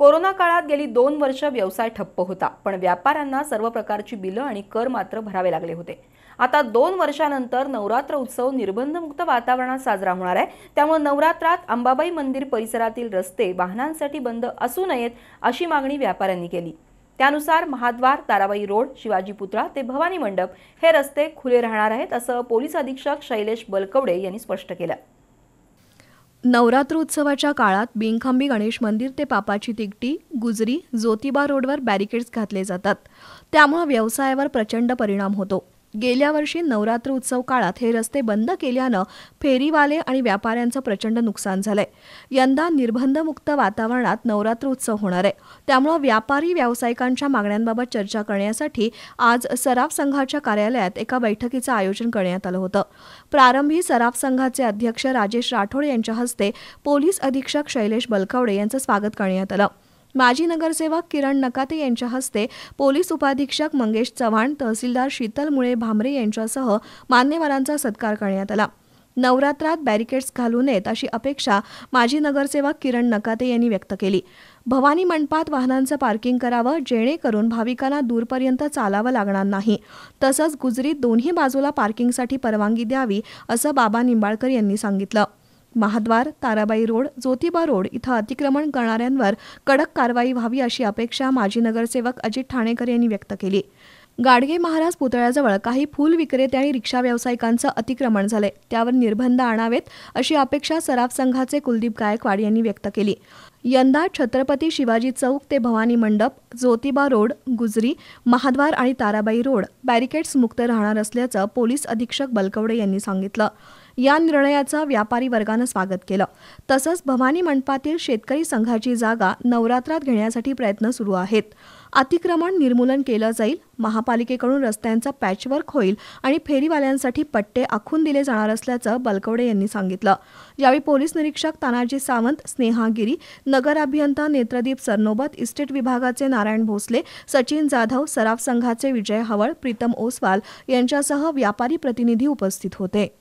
corona काळात गेली दोन वर्ष व्यवसाय ठप्प होता पण व्यापाऱ्यांना सर्व प्रकारची बिलं आणि कर मात्र भरावे लागले होते आता दोन वर्षानंतर नवरात्र उत्सव निर्बंधमुक्त वातावरणात साजरा होणार आहे त्यामुळे नवरात्रात अंबाबाई मंदिर परिसरातील रस्ते वाहनांसाठी बंद असू नयेत अशी मागणी व्यापाऱ्यांनी केली त्यानुसार महाद्वार ताराबाई रोड शिवाजी पुतळा ते भवानी मंडप हे रस्ते खुले राहणार आहेत असं पोलीस अधीक्षक शैलेश बलकवडे यांनी स्पष्ट केलं नवरात्र उत्सवाच्या काळात बिंगखांबी गणेश मंदिर ते पापाची तिकटी गुजरी ज्योतिबा रोडवर बॅरिकेड्स घातले जातात त्यामुळे व्यवसायावर प्रचंड परिणाम होतो गेल्या वर्षी नवरात्र उत्सव काळात हे रस्ते बंद केल्यानं फेरीवाले आणि व्यापाऱ्यांचं प्रचंड नुकसान झालंय यंदा निर्बंधमुक्त वातावरणात नवरात्र उत्सव होणार आहे त्यामुळे व्यापारी व्यावसायिकांच्या मागण्यांबाबत चर्चा करण्यासाठी आज सराफ संघाच्या कार्यालयात एका बैठकीचं आयोजन करण्यात आलं होतं प्रारंभी सराफ संघाचे अध्यक्ष राजेश राठोड यांच्या हस्ते पोलीस अधीक्षक शैलेश बलकवडे यांचं स्वागत करण्यात आलं माजी नगरसेवक किरण नकाते यांच्या हस्ते पोलीस उपाधीक्षक मंगेश चव्हाण तहसीलदार शीतल मुळे भामरे यांच्यासह मान्यवरांचा सत्कार करण्यात आला नवरात्रात बॅरिकेड्स घालू नयेत अशी अपेक्षा माजी नगरसेवक किरण नकाते यांनी व्यक्त केली भवानी मंडपात वाहनांचं पार्किंग करावं जेणेकरून भाविकांना दूरपर्यंत चालावं लागणार नाही तसंच गुजरीत दोन्ही बाजूला पार्किंगसाठी परवानगी द्यावी असं बाबा निंबाळकर यांनी सांगितलं महाद्वार ताराबाई रोड ज्योतिबा रोड इथं अतिक्रमण करणाऱ्यांवर कडक कारवाई व्हावी अशी अपेक्षा माजी नगरसेवक अजित ठाणेकर यांनी व्यक्त केली गाडगे महाराज पुतळ्याजवळ काही फूल विक्रेते आणि रिक्षा व्यावसायिकांचं अतिक्रमण झाले त्यावर निर्बंध आणावेत अशी अपेक्षा सराफ संघाचे कुलदीप गायकवाड यांनी व्यक्त केली यंदा छत्रपती शिवाजी चौक ते भवानी मंडप ज्योतिबा रोड गुजरी महाद्वार आणि ताराबाई रोड बॅरिकेड्स मुक्त राहणार असल्याचं पोलीस अधीक्षक बलकवडे यांनी सांगितलं या निर्णयाचं व्यापारी वर्गानं स्वागत केलं तसंच भवानी मंडपातील शेतकरी संघाची जागा नवरात्रात घेण्यासाठी प्रयत्न सुरू आहेत अतिक्रमण निर्मूलन केलं जाईल महापालिकेकडून रस्त्यांचं पॅचवर्क होईल आणि फेरीवाल्यांसाठी पट्टे आखून दिले जाणार असल्याचं बलकवडे यांनी सांगितलं यावेळी पोलीस निरीक्षक तानाजी सावंत स्नेहागिरी नगर अभियंता नेत्रदीप सरनोबत इस्टेट विभागाचे नारायण भोसले सचिन जाधव सराफ संघाचे विजय हवळ प्रीतम ओसवाल यांच्यासह व्यापारी प्रतिनिधी उपस्थित होते